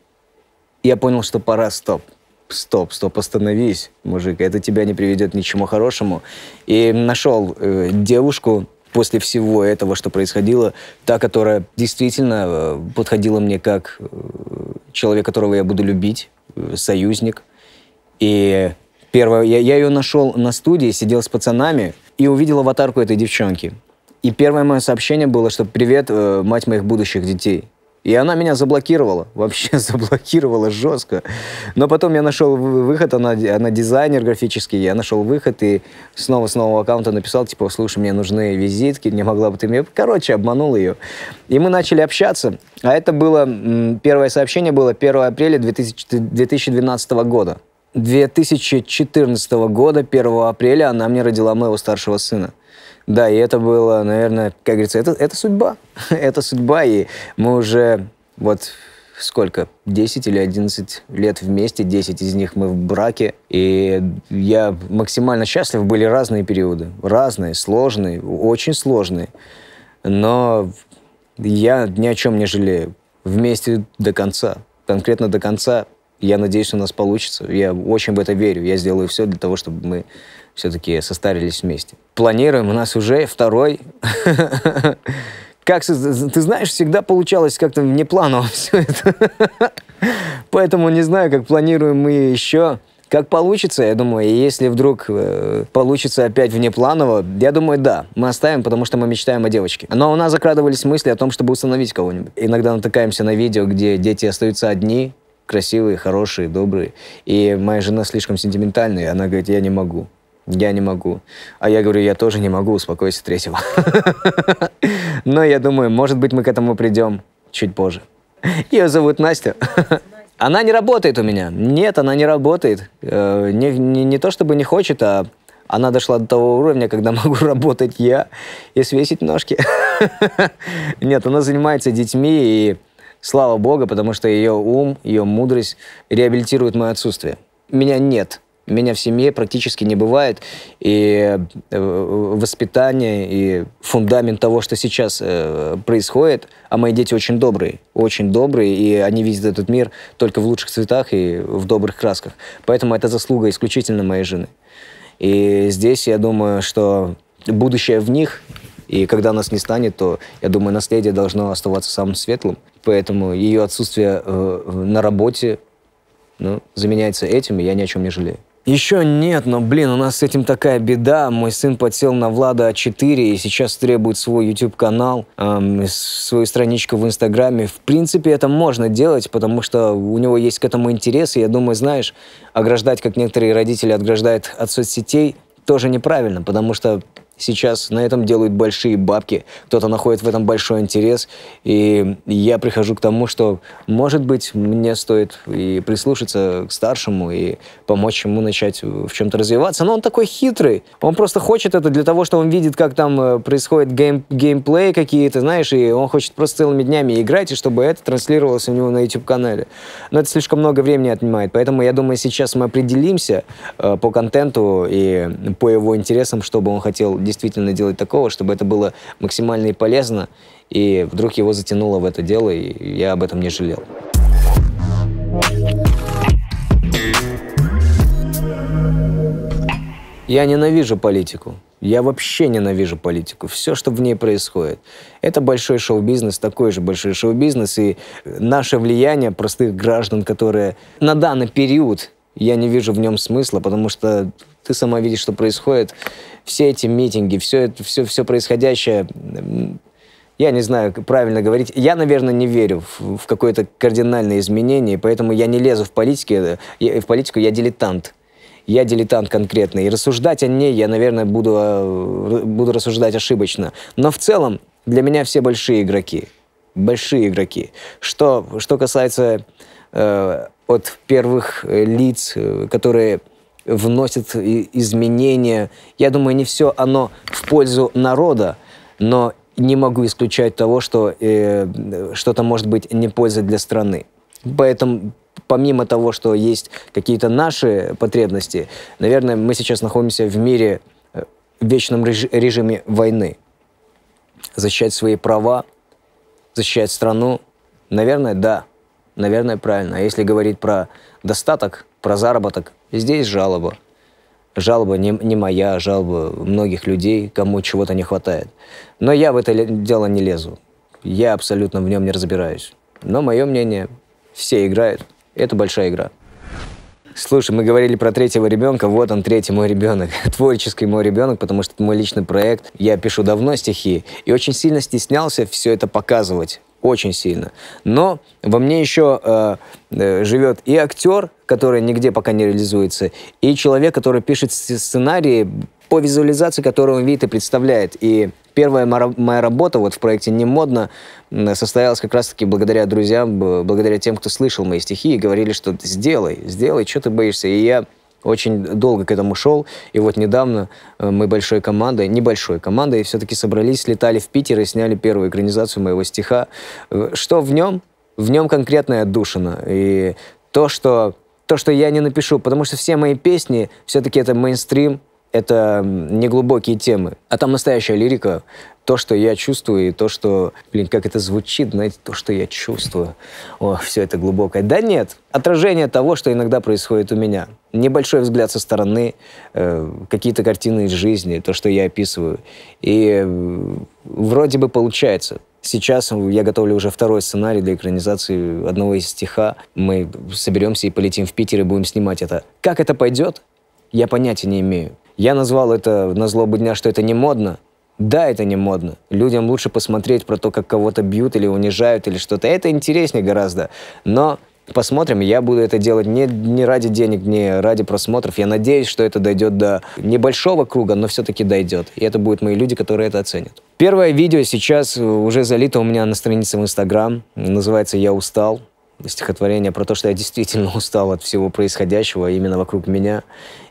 я понял, что пора стоп. Стоп, стоп, остановись, мужик. Это тебя не приведет ни к чему хорошему. И нашел э, девушку, после всего этого, что происходило, та, которая действительно э, подходила мне как э, человек, которого я буду любить, э, союзник. И Первое, я, я ее нашел на студии, сидел с пацанами и увидел аватарку этой девчонки. И первое мое сообщение было, что «Привет, э, мать моих будущих детей». И она меня заблокировала, вообще заблокировала жестко. Но потом я нашел выход, она, она дизайнер графический, я нашел выход и снова с нового аккаунта написал, типа, слушай, мне нужны визитки, не могла бы ты мне... Короче, обманул ее. И мы начали общаться. А это было, первое сообщение было 1 апреля 2000, 2012 года. 2014 года, 1 апреля, она мне родила моего старшего сына. Да, и это было, наверное, как говорится, это, это судьба. это судьба, и мы уже вот сколько, 10 или 11 лет вместе, 10 из них мы в браке, и я максимально счастлив, были разные периоды, разные, сложные, очень сложные, но я ни о чем не жалею, вместе до конца, конкретно до конца, я надеюсь, у нас получится. Я очень в это верю. Я сделаю все для того, чтобы мы все-таки состарились вместе. Планируем, у нас уже второй. Как ты знаешь, всегда получалось как-то вне плана все это. Поэтому не знаю, как планируем мы еще. Как получится, я думаю, и если вдруг э, получится опять внепланово, я думаю, да, мы оставим, потому что мы мечтаем о девочке. Но у нас закрадывались мысли о том, чтобы установить кого-нибудь. Иногда натыкаемся на видео, где дети остаются одни, красивые, хорошие, добрые. И моя жена слишком сентиментальная, она говорит, я не могу. Я не могу. А я говорю, я тоже не могу, успокойся третьего. Но я думаю, может быть, мы к этому придем чуть позже. Ее зовут Настя. Она не работает у меня. Нет, она не работает. Э, не, не, не то чтобы не хочет, а она дошла до того уровня, когда могу работать я и свесить ножки. Нет, она занимается детьми и Слава Богу, потому что ее ум, ее мудрость реабилитирует мое отсутствие. Меня нет. Меня в семье практически не бывает. И э, воспитание, и фундамент того, что сейчас э, происходит, а мои дети очень добрые, очень добрые, и они видят этот мир только в лучших цветах и в добрых красках. Поэтому это заслуга исключительно моей жены. И здесь я думаю, что будущее в них и когда нас не станет, то, я думаю, наследие должно оставаться самым светлым. Поэтому ее отсутствие э, на работе ну, заменяется этим, и я ни о чем не жалею. Еще нет, но, блин, у нас с этим такая беда. Мой сын подсел на Влада А4 и сейчас требует свой YouTube-канал, эм, свою страничку в Инстаграме. В принципе, это можно делать, потому что у него есть к этому интерес, и я думаю, знаешь, ограждать, как некоторые родители отграждают от соцсетей, тоже неправильно, потому что Сейчас на этом делают большие бабки, кто-то находит в этом большой интерес, и я прихожу к тому, что, может быть, мне стоит и прислушаться к старшему, и помочь ему начать в чем-то развиваться, но он такой хитрый, он просто хочет это для того, что он видит, как там э, происходит гейм геймплей какие-то, знаешь, и он хочет просто целыми днями играть, и чтобы это транслировалось у него на YouTube-канале. Но это слишком много времени отнимает, поэтому я думаю, сейчас мы определимся э, по контенту и по его интересам, что бы он хотел действительно делать такого, чтобы это было максимально и полезно, и вдруг его затянуло в это дело, и я об этом не жалел. Я ненавижу политику. Я вообще ненавижу политику. Все, что в ней происходит. Это большой шоу-бизнес, такой же большой шоу-бизнес. И наше влияние простых граждан, которые на данный период я не вижу в нем смысла, потому что ты сама видишь, что происходит. Все эти митинги, все это, все, все происходящее, я не знаю, правильно говорить. Я, наверное, не верю в, в какое-то кардинальное изменение, поэтому я не лезу в, политики, я, в политику, я дилетант. Я дилетант конкретно. И рассуждать о ней я, наверное, буду, а, буду рассуждать ошибочно. Но в целом для меня все большие игроки. Большие игроки. Что, что касается э, от первых э, лиц, э, которые вносит изменения. Я думаю, не все оно в пользу народа, но не могу исключать того, что э, что-то может быть не пользой для страны. Поэтому помимо того, что есть какие-то наши потребности, наверное, мы сейчас находимся в мире э, в вечном режиме войны. Защищать свои права, защищать страну, наверное, да, наверное, правильно. А если говорить про достаток, про заработок. Здесь жалоба. Жалоба не, не моя, жалоба многих людей, кому чего-то не хватает. Но я в это дело не лезу. Я абсолютно в нем не разбираюсь. Но мое мнение, все играют. Это большая игра. Слушай, мы говорили про третьего ребенка, вот он, третий мой ребенок, творческий мой ребенок, потому что это мой личный проект. Я пишу давно стихи и очень сильно стеснялся все это показывать очень сильно. Но во мне еще э, э, живет и актер, который нигде пока не реализуется, и человек, который пишет сценарии по визуализации, которую он видит и представляет. И первая моя работа вот в проекте «Не модно» состоялась как раз-таки благодаря друзьям, благодаря тем, кто слышал мои стихи и говорили, что сделай, сделай, что ты боишься. И я очень долго к этому шел. И вот недавно э, мы большой командой, небольшой командой, все-таки собрались, летали в Питер и сняли первую экранизацию моего стиха. Э, что в нем? В нем конкретная отдушина. И то, что, то, что я не напишу, потому что все мои песни все-таки это мейнстрим, это неглубокие темы. А там настоящая лирика, то, что я чувствую, и то, что, блин, как это звучит, знаете, то, что я чувствую. О, все это глубокое. Да нет, отражение того, что иногда происходит у меня. Небольшой взгляд со стороны, э, какие-то картины из жизни, то, что я описываю. И э, вроде бы получается. Сейчас я готовлю уже второй сценарий для экранизации одного из стиха. Мы соберемся и полетим в Питер и будем снимать это. Как это пойдет, я понятия не имею. Я назвал это на злобу дня, что это не модно, да, это не модно. Людям лучше посмотреть про то, как кого-то бьют или унижают или что-то. Это интереснее гораздо. Но посмотрим, я буду это делать не, не ради денег, не ради просмотров. Я надеюсь, что это дойдет до небольшого круга, но все-таки дойдет. И это будут мои люди, которые это оценят. Первое видео сейчас уже залито у меня на странице в Инстаграм. Называется «Я устал» стихотворение про то, что я действительно устал от всего происходящего именно вокруг меня.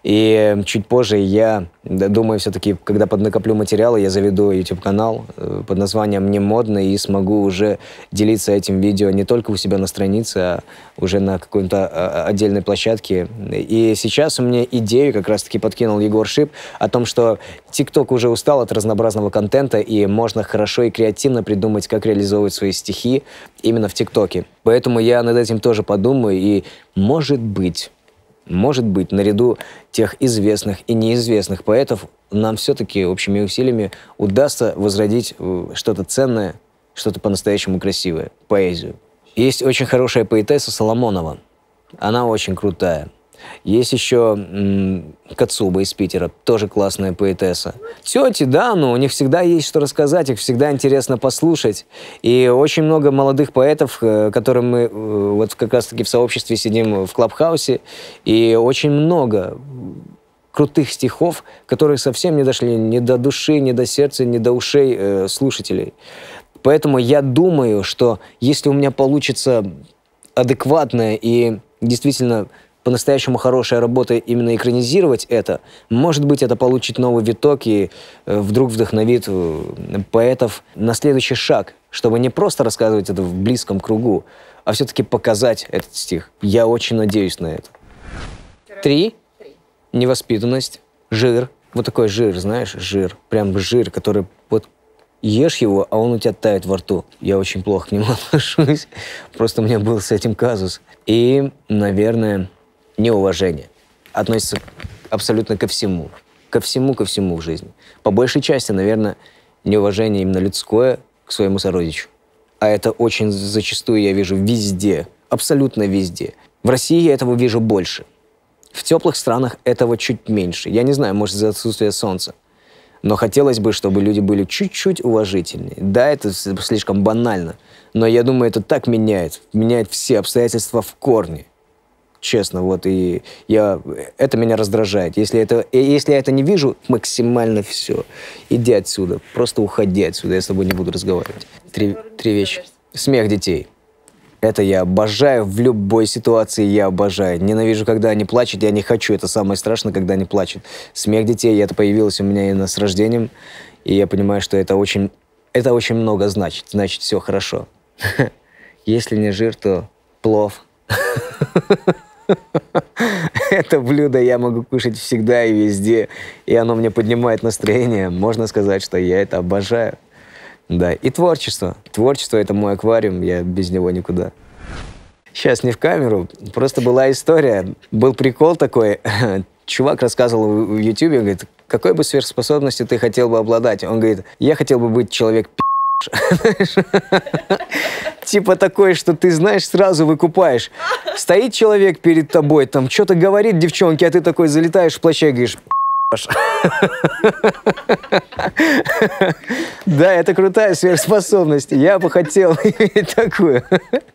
И чуть позже я думаю, все-таки, когда поднакоплю материалы, я заведу YouTube-канал э, под названием «Не модно» и смогу уже делиться этим видео не только у себя на странице, а уже на какой-то а, а, отдельной площадке. И сейчас мне идею как раз-таки подкинул Егор Шип о том, что TikTok уже устал от разнообразного контента, и можно хорошо и креативно придумать, как реализовывать свои стихи именно в ТикТоке. Поэтому я над этим тоже подумаю, и, может быть, может быть, наряду тех известных и неизвестных поэтов нам все-таки общими усилиями удастся возродить э, что-то ценное, что-то по-настоящему красивое, поэзию. Есть очень хорошая поэтесса Соломонова. Она очень крутая. Есть еще Кацуба из Питера, тоже классная поэтесса. Тети, да, но у них всегда есть что рассказать, их всегда интересно послушать. И очень много молодых поэтов, э, которым мы э, вот как раз-таки в сообществе сидим в Клабхаусе, и очень много крутых стихов, которые совсем не дошли ни до души, ни до сердца, ни до ушей э, слушателей. Поэтому я думаю, что если у меня получится адекватное и действительно по-настоящему хорошая работа именно экранизировать это, может быть, это получит новый виток и э, вдруг вдохновит э, поэтов на следующий шаг, чтобы не просто рассказывать это в близком кругу, а все-таки показать этот стих. Я очень надеюсь на это. Три. Три. Невоспитанность. Жир. Вот такой жир, знаешь, жир. Прям жир, который вот ешь его, а он у тебя тает во рту. Я очень плохо к нему отношусь. Просто у меня был с этим казус. И, наверное, неуважение относится абсолютно ко всему. Ко всему, ко всему в жизни. По большей части, наверное, неуважение именно людское к своему сородичу. А это очень зачастую я вижу везде, абсолютно везде. В России я этого вижу больше. В теплых странах этого чуть меньше. Я не знаю, может, из-за отсутствия солнца. Но хотелось бы, чтобы люди были чуть-чуть уважительнее. Да, это слишком банально, но я думаю, это так меняет. Меняет все обстоятельства в корне честно, вот, и я, это меня раздражает. Если, это, если я это не вижу, максимально все. Иди отсюда, просто уходи отсюда, я с тобой не буду разговаривать. Три, три вещи. Смех детей. Это я обожаю в любой ситуации, я обожаю. Ненавижу, когда они плачут, я не хочу. Это самое страшное, когда они плачут. Смех детей, это появилось у меня именно с рождением, и я понимаю, что это очень, это очень много значит. Значит, все хорошо. Если не жир, то плов. Это блюдо я могу кушать всегда и везде, и оно мне поднимает настроение. Можно сказать, что я это обожаю. Да, и творчество. Творчество — это мой аквариум, я без него никуда. Сейчас не в камеру, просто была история. Был прикол такой. Чувак рассказывал в Ютубе, говорит, какой бы сверхспособностью ты хотел бы обладать? Он говорит, я хотел бы быть человек типа такой, что ты знаешь, сразу выкупаешь. Стоит человек перед тобой, там что-то говорит девчонке, а ты такой залетаешь в плаще и говоришь, похож. Да, это крутая сверхспособность. Я бы хотел иметь такую.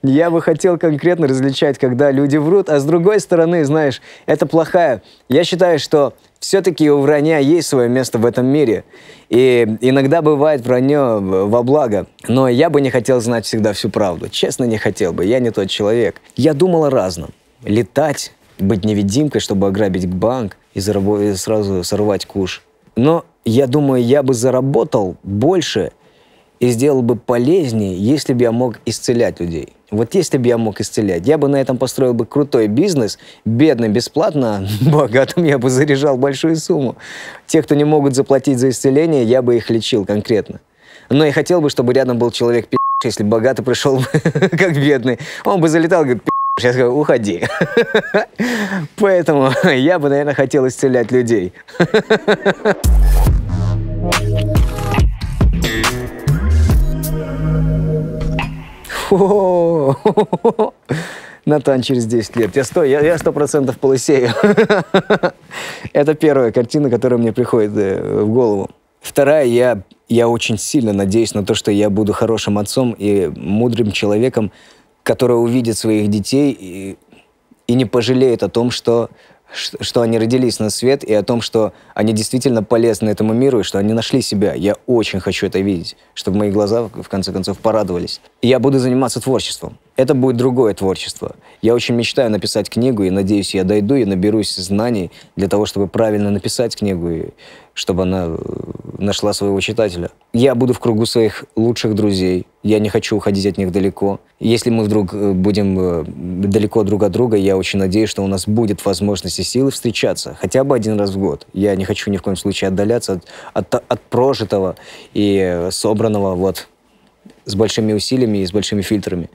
Я бы хотел конкретно различать, когда люди врут, а с другой стороны, знаешь, это плохая. Я считаю, что все-таки у вранья есть свое место в этом мире. И иногда бывает вранье во благо. Но я бы не хотел знать всегда всю правду. Честно, не хотел бы. Я не тот человек. Я думал о разном. Летать, быть невидимкой, чтобы ограбить банк и, зарабо- и сразу сорвать куш. Но я думаю, я бы заработал больше и сделал бы полезнее, если бы я мог исцелять людей. Вот если бы я мог исцелять, я бы на этом построил бы крутой бизнес, Бедным бесплатно, богатым я бы заряжал большую сумму. Те, кто не могут заплатить за исцеление, я бы их лечил конкретно. Но я хотел бы, чтобы рядом был человек пи***, если богатый пришел бы, как бедный. Он бы залетал, говорит, пи***, Сейчас говорю, уходи. Поэтому я бы, наверное, хотел исцелять людей. Натан через 10 лет. Я сто, я сто процентов полысею. Это первая картина, которая мне приходит э, в голову. Вторая, я, я очень сильно надеюсь на то, что я буду хорошим отцом и мудрым человеком, которая увидит своих детей и, и не пожалеет о том, что, что они родились на свет, и о том, что они действительно полезны этому миру, и что они нашли себя. Я очень хочу это видеть, чтобы мои глаза, в конце концов, порадовались. И я буду заниматься творчеством. Это будет другое творчество. Я очень мечтаю написать книгу, и надеюсь, я дойду и наберусь знаний для того, чтобы правильно написать книгу, и чтобы она э, нашла своего читателя. Я буду в кругу своих лучших друзей. Я не хочу уходить от них далеко. Если мы вдруг э, будем э, далеко друг от друга, я очень надеюсь, что у нас будет возможность и силы встречаться хотя бы один раз в год. Я не хочу ни в коем случае отдаляться от, от, от прожитого и собранного вот с большими усилиями и с большими фильтрами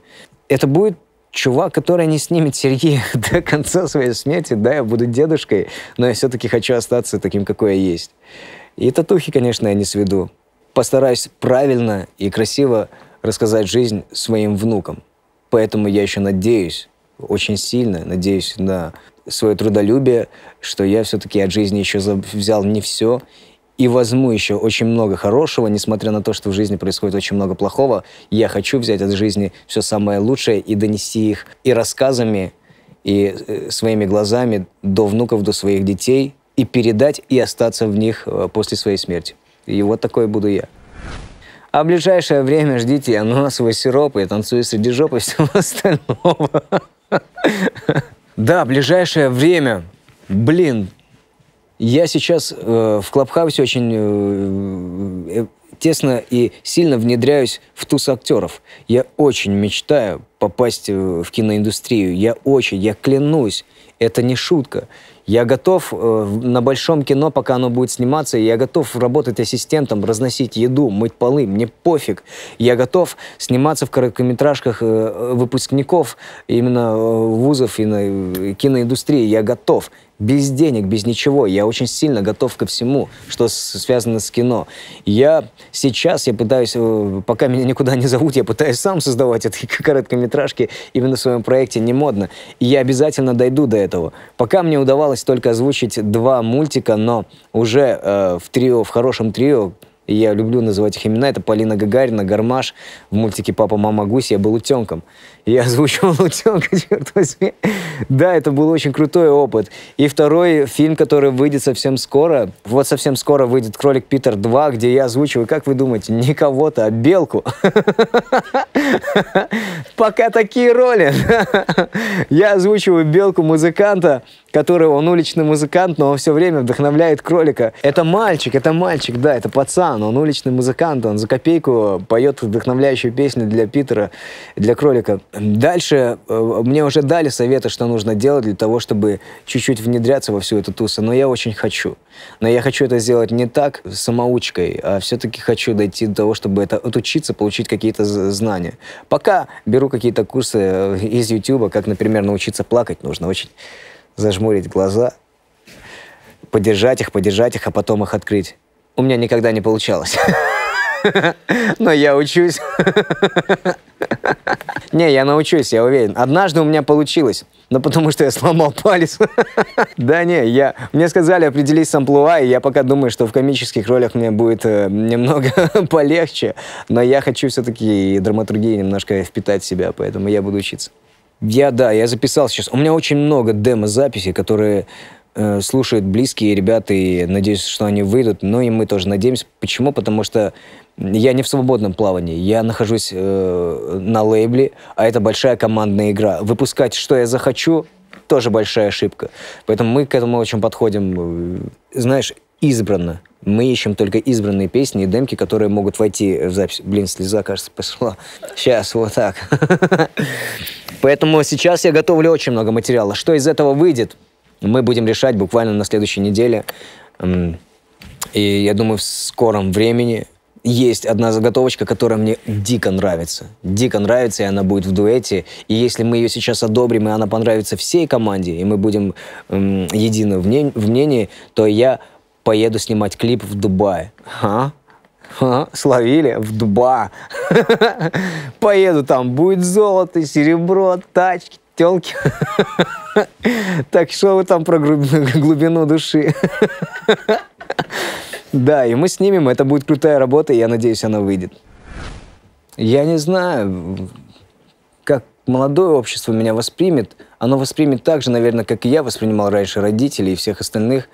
это будет чувак, который не снимет Сергея до конца своей смерти. Да, я буду дедушкой, но я все-таки хочу остаться таким, какой я есть. И татухи, конечно, я не сведу. Постараюсь правильно и красиво рассказать жизнь своим внукам. Поэтому я еще надеюсь, очень сильно надеюсь на свое трудолюбие, что я все-таки от жизни еще взял не все, и возьму еще очень много хорошего, несмотря на то, что в жизни происходит очень много плохого. Я хочу взять от жизни все самое лучшее и донести их и рассказами, и э, своими глазами до внуков, до своих детей, и передать, и остаться в них э, после своей смерти. И вот такой буду я. А в ближайшее время ждите ананасовый сироп и танцую среди жопы всего остального. Да, ближайшее время. Блин, я сейчас э, в Клабхаусе очень э, э тесно и сильно внедряюсь в туз актеров. Я очень мечтаю попасть э, в киноиндустрию. Я очень, я клянусь, это не шутка. Я готов э, на большом кино, пока оно будет сниматься, я готов работать ассистентом, разносить еду, мыть полы, мне пофиг. Я готов сниматься в короткометражках э, э выпускников именно вузов и на, киноиндустрии. Я готов без денег, без ничего. Я очень сильно готов ко всему, что связано с кино. Я сейчас, я пытаюсь, э, пока меня никуда не зовут, я пытаюсь сам создавать эти короткометражки именно в своем проекте «Не модно». И я обязательно дойду до этого. Пока мне удавалось только озвучить два мультика, но уже э, в трио, в хорошем трио, я люблю называть их имена, это Полина Гагарина, Гармаш, в мультике «Папа, мама, гусь» я был утенком я озвучивал утенка, черт возьми. Да, это был очень крутой опыт. И второй фильм, который выйдет совсем скоро, вот совсем скоро выйдет «Кролик Питер 2», где я озвучиваю, как вы думаете, не кого-то, а белку. Пока такие роли. Я озвучиваю белку музыканта, который он уличный музыкант, но он все время вдохновляет кролика. Это мальчик, это мальчик, да, это пацан, он уличный музыкант, он за копейку поет вдохновляющую песню для Питера, для кролика. Дальше э, мне уже дали советы, что нужно делать для того, чтобы чуть-чуть внедряться во всю эту тусу, но я очень хочу. Но я хочу это сделать не так, самоучкой, а все-таки хочу дойти до того, чтобы это отучиться, получить какие-то знания. Пока беру какие-то курсы э, из YouTube, как, например, научиться плакать нужно очень зажмурить глаза, подержать их, подержать их, а потом их открыть. У меня никогда не получалось. Но я учусь. Не, я научусь, я уверен. Однажды у меня получилось. но потому что я сломал палец. Да не, я... Мне сказали, определить с амплуа, и я пока думаю, что в комических ролях мне будет э, немного полегче. Но я хочу все-таки и драматургии немножко впитать в себя, поэтому я буду учиться. Я, да, я записал сейчас. У меня очень много демо-записей, которые э, слушают близкие ребята, и надеюсь, что они выйдут. Но и мы тоже надеемся. Почему? Потому что я не в свободном плавании. Я нахожусь э, на лейбле, а это большая командная игра. Выпускать, что я захочу, тоже большая ошибка. Поэтому мы к этому очень подходим. Э, знаешь, избрано. Мы ищем только избранные песни и демки, которые могут войти в запись. Блин, слеза, кажется, пошла. Сейчас, вот так. Поэтому сейчас я готовлю очень много материала. Что из этого выйдет, мы будем решать буквально на следующей неделе. И я думаю, в скором времени есть одна заготовочка, которая мне дико нравится. Дико нравится, и она будет в дуэте. И если мы ее сейчас одобрим, и она понравится всей команде, и мы будем эм, едины в, мнении, то я поеду снимать клип в Дубае. А? А? Словили в Дуба. Поеду там, будет золото, серебро, тачки, телки. Так что вы там про глубину души? Да, и мы снимем, это будет крутая работа, я надеюсь, она выйдет. Я не знаю, как молодое общество меня воспримет. Оно воспримет так же, наверное, как и я воспринимал раньше родителей и всех остальных.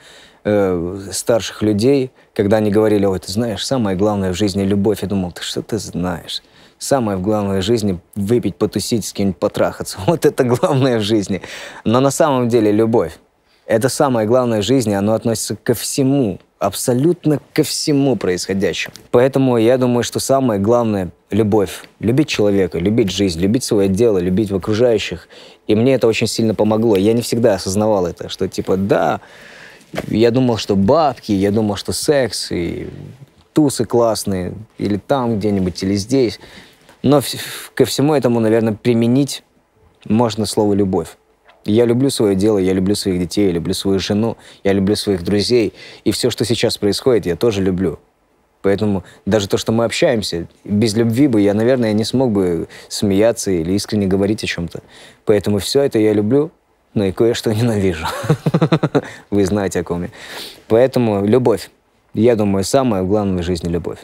Э, старших людей, когда они говорили, ой, ты знаешь, самое главное в жизни – любовь. Я думал, ты что ты знаешь? Самое главное в жизни – выпить, потусить, с кем-нибудь потрахаться. Вот это главное в жизни. Но на самом деле любовь – это самое главное в жизни, оно относится ко всему, абсолютно ко всему происходящему. Поэтому я думаю, что самое главное – любовь. Любить человека, любить жизнь, любить свое дело, любить окружающих. И мне это очень сильно помогло. Я не всегда осознавал это, что типа, да, я думал, что бабки, я думал, что секс, и тусы классные, или там где-нибудь, или здесь. Но ко всему этому, наверное, применить можно слово «любовь». Я люблю свое дело, я люблю своих детей, я люблю свою жену, я люблю своих друзей. И все, что сейчас происходит, я тоже люблю. Поэтому даже то, что мы общаемся, без любви бы я, наверное, не смог бы смеяться или искренне говорить о чем-то. Поэтому все это я люблю, ну и кое-что ненавижу. Вы знаете о ком я. Поэтому любовь. Я думаю, самое главное в жизни любовь.